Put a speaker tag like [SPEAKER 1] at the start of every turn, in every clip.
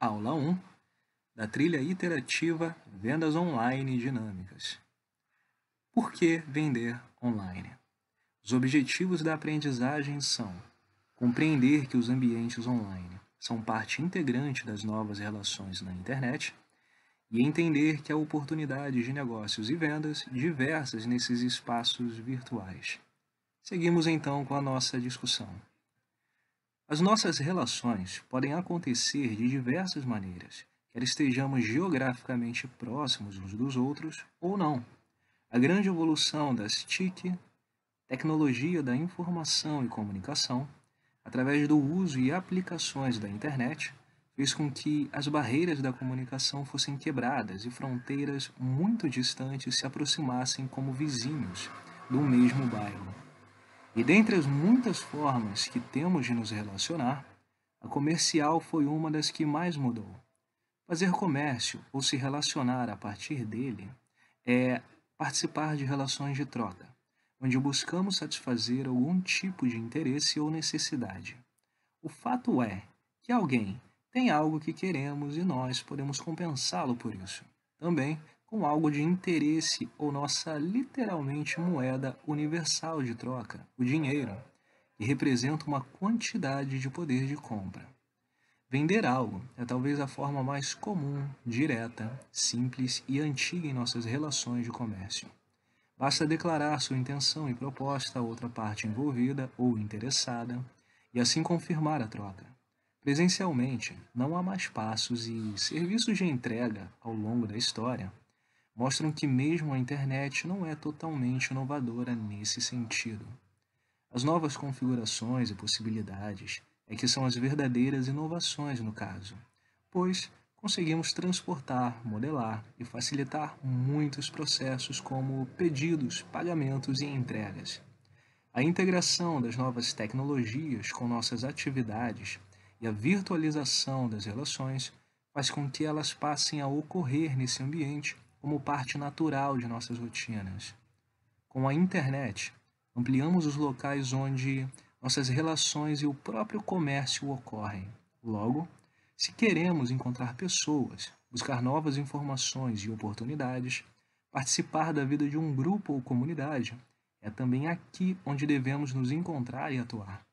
[SPEAKER 1] aula 1 da trilha iterativa Vendas Online Dinâmicas. Por que vender online? Os objetivos da aprendizagem são compreender que os ambientes online são parte integrante das novas relações na internet e entender que há oportunidades de negócios e vendas diversas nesses espaços virtuais. Seguimos então com a nossa discussão. As nossas relações podem acontecer de diversas maneiras, quer estejamos geograficamente próximos uns dos outros ou não. A grande evolução das TIC, tecnologia da informação e comunicação, através do uso e aplicações da internet, fez com que as barreiras da comunicação fossem quebradas e fronteiras muito distantes se aproximassem como vizinhos do mesmo bairro. E dentre as muitas formas que temos de nos relacionar, a comercial foi uma das que mais mudou. Fazer comércio ou se relacionar a partir dele é participar de relações de troca, onde buscamos satisfazer algum tipo de interesse ou necessidade. O fato é que alguém tem algo que queremos e nós podemos compensá-lo por isso. Também com algo de interesse ou nossa literalmente moeda universal de troca, o dinheiro, e representa uma quantidade de poder de compra. Vender algo é talvez a forma mais comum, direta, simples e antiga em nossas relações de comércio. Basta declarar sua intenção e proposta a outra parte envolvida ou interessada e assim confirmar a troca. Presencialmente, não há mais passos e serviços de entrega ao longo da história mostram que mesmo a internet não é totalmente inovadora nesse sentido. As novas configurações e possibilidades é que são as verdadeiras inovações no caso, pois conseguimos transportar, modelar e facilitar muitos processos como pedidos, pagamentos e entregas. A integração das novas tecnologias com nossas atividades e a virtualização das relações faz com que elas passem a ocorrer nesse ambiente como parte natural de nossas rotinas. Com a internet, ampliamos os locais onde nossas relações e o próprio comércio ocorrem. Logo, se queremos encontrar pessoas, buscar novas informações e oportunidades, participar da vida de um grupo ou comunidade, é também aqui onde devemos nos encontrar e atuar.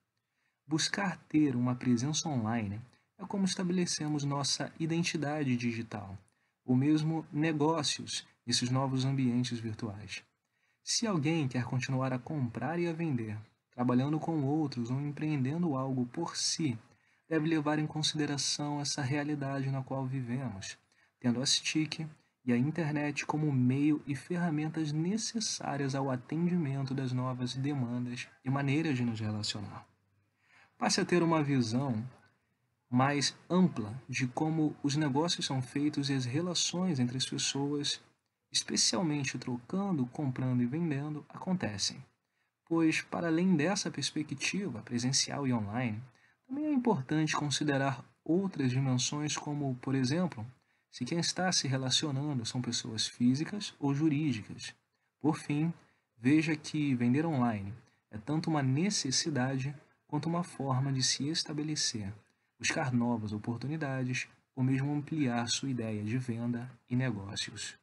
[SPEAKER 1] Buscar ter uma presença online é como estabelecemos nossa identidade digital ou mesmo negócios nesses novos ambientes virtuais. Se alguém quer continuar a comprar e a vender, trabalhando com outros ou empreendendo algo por si, deve levar em consideração essa realidade na qual vivemos, tendo a STIC e a internet como meio e ferramentas necessárias ao atendimento das novas demandas e maneiras de nos relacionar. Passe a ter uma visão mais ampla de como os negócios são feitos e as relações entre as pessoas, especialmente trocando, comprando e vendendo, acontecem. Pois, para além dessa perspectiva presencial e online, também é importante considerar outras dimensões, como, por exemplo, se quem está se relacionando são pessoas físicas ou jurídicas. Por fim, veja que vender online é tanto uma necessidade quanto uma forma de se estabelecer buscar novas oportunidades ou mesmo ampliar sua ideia de venda e negócios.